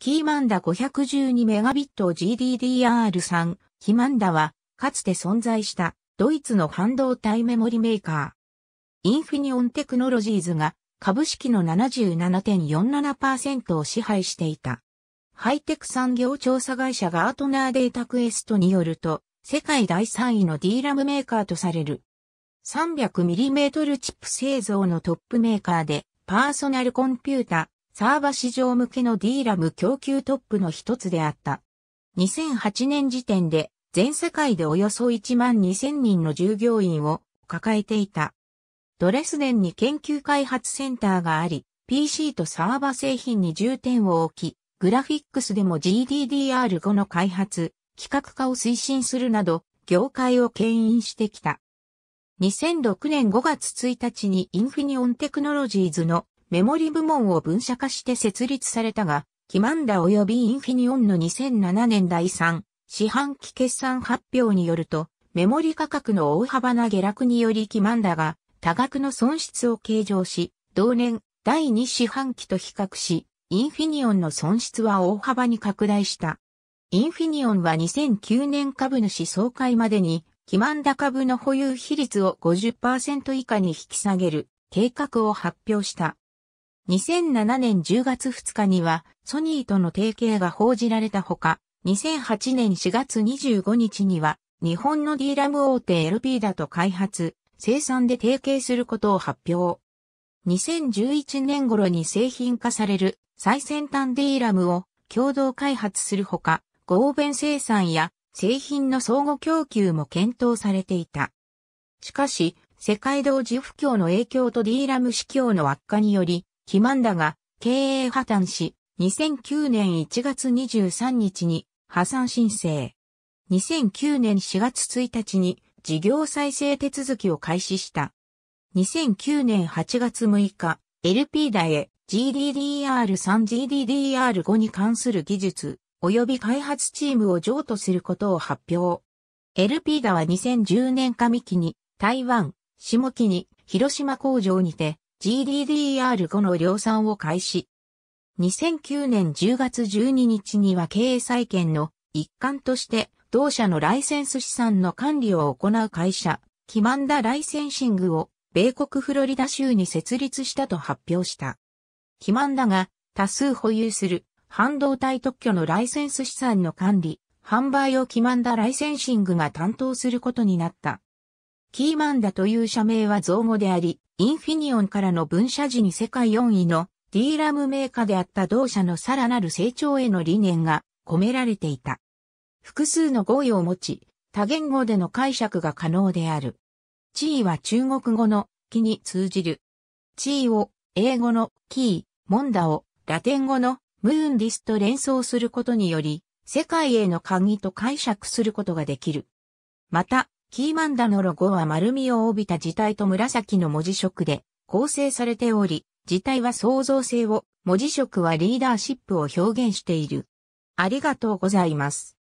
キーマンダ 512Mbit GDDR3 キマンダは、かつて存在したドイツの半導体メモリメーカー。インフィニオンテクノロジーズが株式の77.47%を支配していた。ハイテク産業調査会社ガートナーデータクエストによると、世界第3位の D ラムメーカーとされる。300mm チップ製造のトップメーカーで、パーソナルコンピュータ、サーバ市場向けの D ラム供給トップの一つであった。2008年時点で全世界でおよそ1万2000人の従業員を抱えていた。ドレスデンに研究開発センターがあり、PC とサーバ製品に重点を置き、グラフィックスでも GDDR5 の開発、企画化を推進するなど、業界を牽引してきた。2006年5月1日にインフィニオンテクノロジーズのメモリ部門を分社化して設立されたが、キマンダ及びインフィニオンの2007年第3四半期決算発表によると、メモリ価格の大幅な下落によりキマンダが多額の損失を計上し、同年第2四半期と比較し、インフィニオンの損失は大幅に拡大した。インフィニオンは2009年株主総会までに、キマンダ株の保有比率を50%以下に引き下げる計画を発表した。2007年10月2日にはソニーとの提携が報じられたほか、2008年4月25日には日本の D ラム大手 LP だと開発、生産で提携することを発表。2011年頃に製品化される最先端 D ラムを共同開発するほか、合弁生産や製品の相互供給も検討されていた。しかし、世界同時不況の影響と D ラム市況の悪化により、肥満だが、経営破綻し、2009年1月23日に破産申請。2009年4月1日に事業再生手続きを開始した。2009年8月6日、LP 台へ GDDR3GDDR5 に関する技術及び開発チームを譲渡することを発表。LP だは2010年上期に台湾、下期に広島工場にて GDDR5 の量産を開始。2009年10月12日には経営再建の一環として同社のライセンス資産の管理を行う会社、キマンダライセンシングを米国フロリダ州に設立したと発表した。キマンダが多数保有する半導体特許のライセンス資産の管理、販売をキマンダライセンシングが担当することになった。キーマンダという社名は造語であり、インフィニオンからの分社時に世界4位の D ラムメーカーであった同社のさらなる成長への理念が込められていた。複数の語彙を持ち、多言語での解釈が可能である。地位は中国語の木に通じる。地位を英語のキー、モンダをラテン語のムーンディスと連想することにより、世界への鍵と解釈することができる。また、キーマンダのロゴは丸みを帯びた字体と紫の文字色で構成されており、字体は創造性を、文字色はリーダーシップを表現している。ありがとうございます。